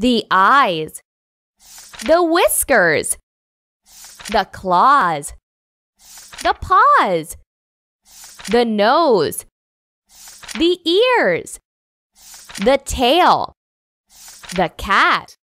the eyes, the whiskers, the claws, the paws, the nose, the ears, the tail, the cat,